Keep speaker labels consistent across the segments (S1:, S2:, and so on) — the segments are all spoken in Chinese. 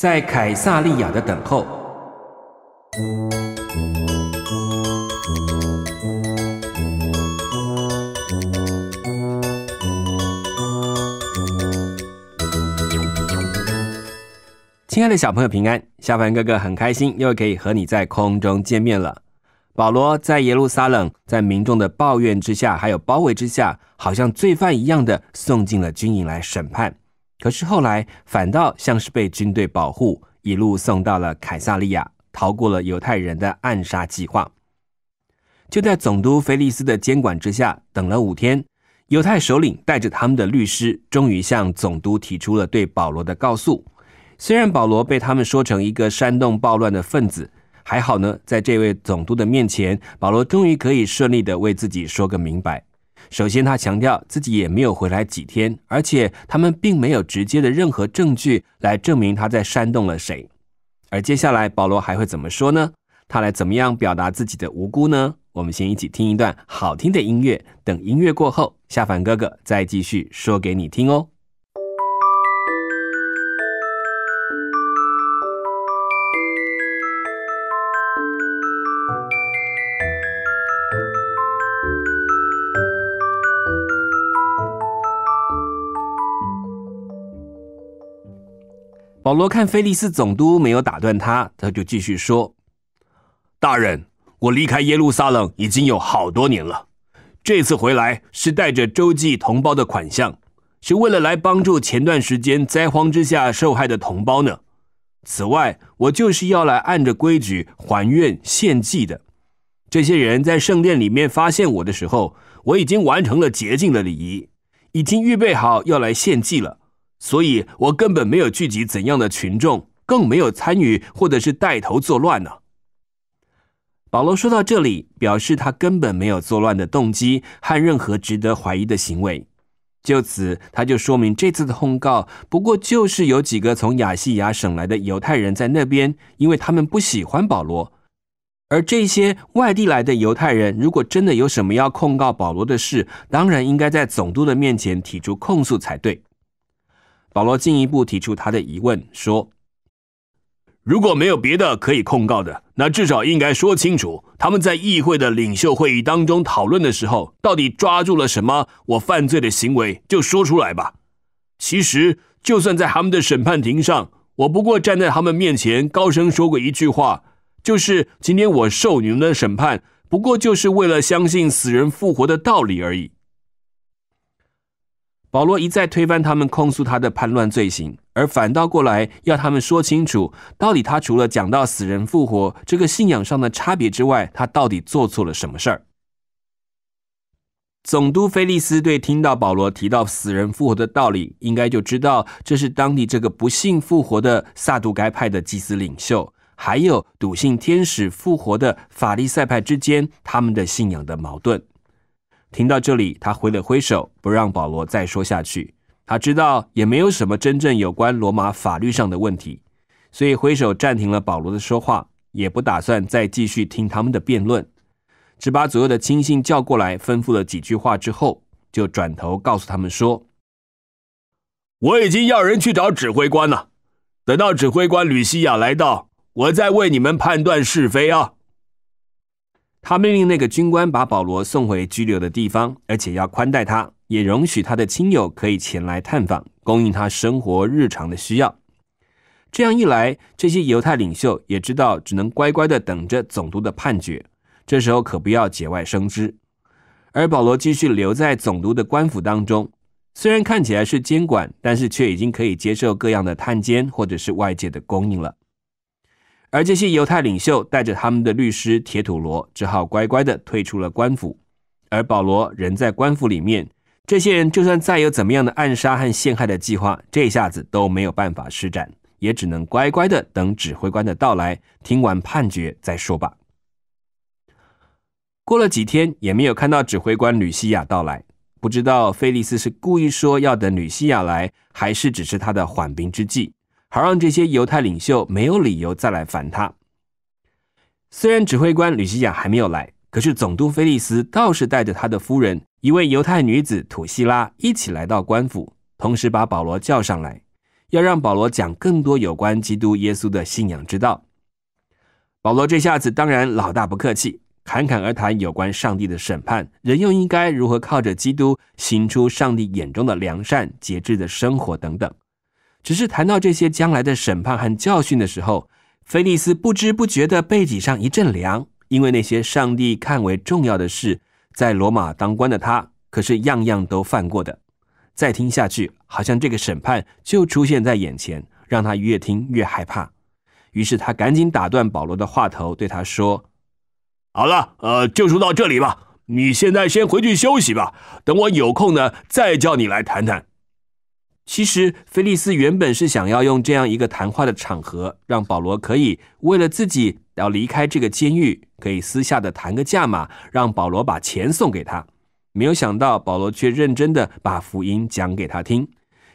S1: 在凯撒利亚的等候，亲爱的小朋友平安，小凡哥哥很开心，又可以和你在空中见面了。保罗在耶路撒冷，在民众的抱怨之下，还有包围之下，好像罪犯一样的送进了军营来审判。可是后来，反倒像是被军队保护，一路送到了凯撒利亚，逃过了犹太人的暗杀计划。就在总督菲利斯的监管之下，等了五天，犹太首领带着他们的律师，终于向总督提出了对保罗的告诉。虽然保罗被他们说成一个煽动暴乱的分子，还好呢，在这位总督的面前，保罗终于可以顺利的为自己说个明白。首先，他强调自己也没有回来几天，而且他们并没有直接的任何证据来证明他在煽动了谁。而接下来，保罗还会怎么说呢？他来怎么样表达自己的无辜呢？我们先一起听一段好听的音乐，等音乐过后，夏凡哥哥再继续说给你听哦。保罗看菲利斯总督没有打断他，他就继续说：“大人，我离开耶路撒冷已经有好多年了，这次回来是带着周记同胞的款项，是为了来帮助前段时间灾荒之下受害的同胞呢。此外，我就是要来按着规矩还愿献祭的。这些人在圣殿里面发现我的时候，我已经完成了洁净的礼仪，已经预备好要来献祭了。”所以，我根本没有聚集怎样的群众，更没有参与或者是带头作乱呢？保罗说到这里，表示他根本没有作乱的动机和任何值得怀疑的行为。就此，他就说明这次的控告不过就是有几个从亚细亚省来的犹太人在那边，因为他们不喜欢保罗。而这些外地来的犹太人，如果真的有什么要控告保罗的事，当然应该在总督的面前提出控诉才对。保罗进一步提出他的疑问说：“如果没有别的可以控告的，那至少应该说清楚，他们在议会的领袖会议当中讨论的时候，到底抓住了什么？我犯罪的行为，就说出来吧。其实，就算在他们的审判庭上，我不过站在他们面前高声说过一句话，就是今天我受你们的审判，不过就是为了相信死人复活的道理而已。”保罗一再推翻他们控诉他的叛乱罪行，而反倒过来要他们说清楚，到底他除了讲到死人复活这个信仰上的差别之外，他到底做错了什么事儿？总督菲利斯对听到保罗提到死人复活的道理，应该就知道这是当地这个不幸复活的萨杜该派的祭司领袖，还有笃信天使复活的法利赛派之间他们的信仰的矛盾。听到这里，他挥了挥手，不让保罗再说下去。他知道也没有什么真正有关罗马法律上的问题，所以挥手暂停了保罗的说话，也不打算再继续听他们的辩论，只把左右的亲信叫过来，吩咐了几句话之后，就转头告诉他们说：“我已经要人去找指挥官了，等到指挥官吕西亚来到，我再为你们判断是非啊。”他命令那个军官把保罗送回拘留的地方，而且要宽待他，也容许他的亲友可以前来探访，供应他生活日常的需要。这样一来，这些犹太领袖也知道，只能乖乖的等着总督的判决。这时候可不要节外生枝。而保罗继续留在总督的官府当中，虽然看起来是监管，但是却已经可以接受各样的探监，或者是外界的供应了。而这些犹太领袖带着他们的律师铁土罗，只好乖乖的退出了官府。而保罗仍在官府里面。这些人就算再有怎么样的暗杀和陷害的计划，这下子都没有办法施展，也只能乖乖的等指挥官的到来，听完判决再说吧。过了几天，也没有看到指挥官吕西亚到来。不知道菲利斯是故意说要等吕西亚来，还是只是他的缓兵之计。好让这些犹太领袖没有理由再来烦他。虽然指挥官吕西亚还没有来，可是总督菲利斯倒是带着他的夫人一位犹太女子土希拉一起来到官府，同时把保罗叫上来，要让保罗讲更多有关基督耶稣的信仰之道。保罗这下子当然老大不客气，侃侃而谈有关上帝的审判，人又应该如何靠着基督行出上帝眼中的良善节制的生活等等。只是谈到这些将来的审判和教训的时候，菲利斯不知不觉的背脊上一阵凉，因为那些上帝看为重要的事，在罗马当官的他可是样样都犯过的。再听下去，好像这个审判就出现在眼前，让他越听越害怕。于是他赶紧打断保罗的话头，对他说：“好了，呃，就说到这里吧。你现在先回去休息吧，等我有空呢，再叫你来谈谈。”其实，菲利斯原本是想要用这样一个谈话的场合，让保罗可以为了自己要离开这个监狱，可以私下的谈个价码，让保罗把钱送给他。没有想到，保罗却认真的把福音讲给他听。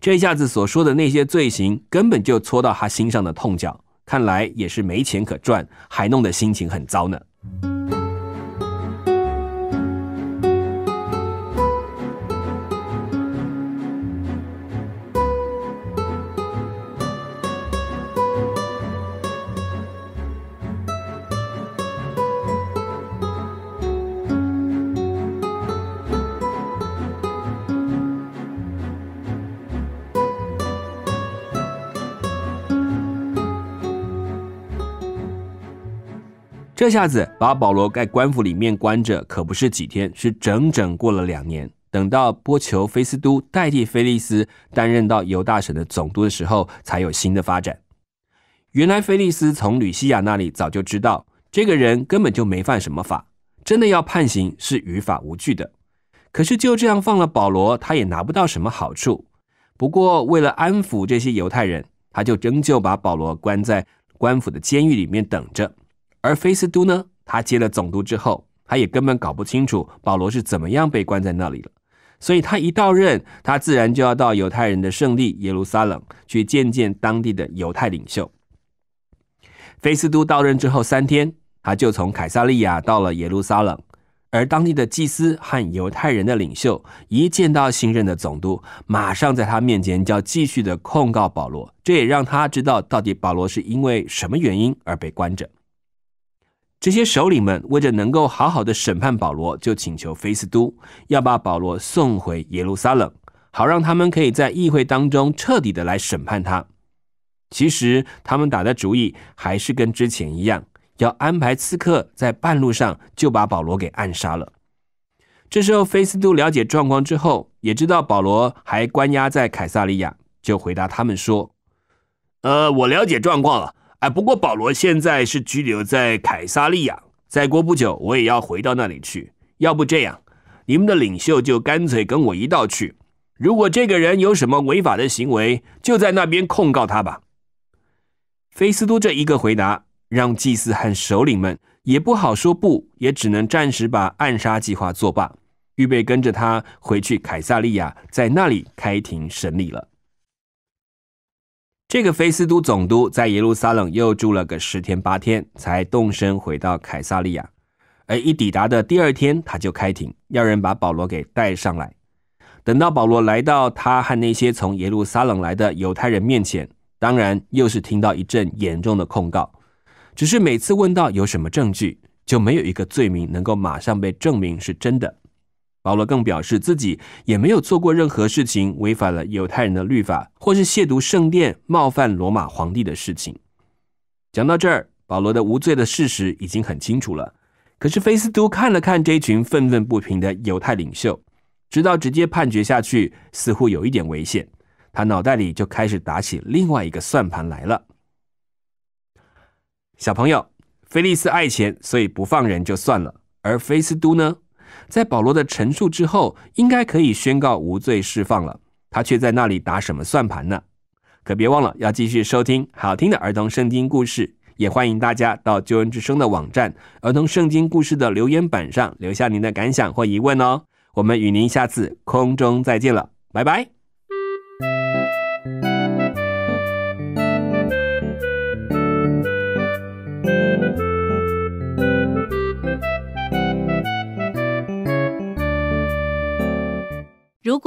S1: 这下子所说的那些罪行，根本就戳到他心上的痛脚。看来也是没钱可赚，还弄得心情很糟呢。这下子把保罗在官府里面关着，可不是几天，是整整过了两年。等到波求菲斯都代替菲利斯担任到犹大省的总督的时候，才有新的发展。原来菲利斯从吕西亚那里早就知道，这个人根本就没犯什么法，真的要判刑是于法无据的。可是就这样放了保罗，他也拿不到什么好处。不过为了安抚这些犹太人，他就仍旧把保罗关在官府的监狱里面等着。而菲斯都呢？他接了总督之后，他也根本搞不清楚保罗是怎么样被关在那里了。所以他一到任，他自然就要到犹太人的圣地耶路撒冷去见见当地的犹太领袖。菲斯都到任之后三天，他就从凯撒利亚到了耶路撒冷，而当地的祭司和犹太人的领袖一见到新任的总督，马上在他面前就要继续的控告保罗，这也让他知道到底保罗是因为什么原因而被关着。这些首领们为着能够好好的审判保罗，就请求菲斯都要把保罗送回耶路撒冷，好让他们可以在议会当中彻底的来审判他。其实他们打的主意还是跟之前一样，要安排刺客在半路上就把保罗给暗杀了。这时候菲斯都了解状况之后，也知道保罗还关押在凯撒利亚，就回答他们说：“呃，我了解状况了。”哎，不过保罗现在是拘留在凯撒利亚，再过不久我也要回到那里去。要不这样，你们的领袖就干脆跟我一道去。如果这个人有什么违法的行为，就在那边控告他吧。菲斯都这一个回答，让祭司和首领们也不好说不，也只能暂时把暗杀计划作罢，预备跟着他回去凯撒利亚，在那里开庭审理了。这个菲斯都总督在耶路撒冷又住了个十天八天，才动身回到凯撒利亚。而一抵达的第二天，他就开庭，要人把保罗给带上来。等到保罗来到他和那些从耶路撒冷来的犹太人面前，当然又是听到一阵严重的控告。只是每次问到有什么证据，就没有一个罪名能够马上被证明是真的。保罗更表示自己也没有做过任何事情，违反了犹太人的律法，或是亵渎圣殿、冒犯罗马皇帝的事情。讲到这儿，保罗的无罪的事实已经很清楚了。可是菲斯都看了看这群愤愤不平的犹太领袖，知道直接判决下去似乎有一点危险，他脑袋里就开始打起另外一个算盘来了。小朋友，菲利斯爱钱，所以不放人就算了；而菲斯都呢？在保罗的陈述之后，应该可以宣告无罪释放了。他却在那里打什么算盘呢？可别忘了要继续收听好听的儿童圣经故事，也欢迎大家到救恩之声的网站儿童圣经故事的留言板上留下您的感想或疑问哦。我们与您下次空中再见了，拜拜。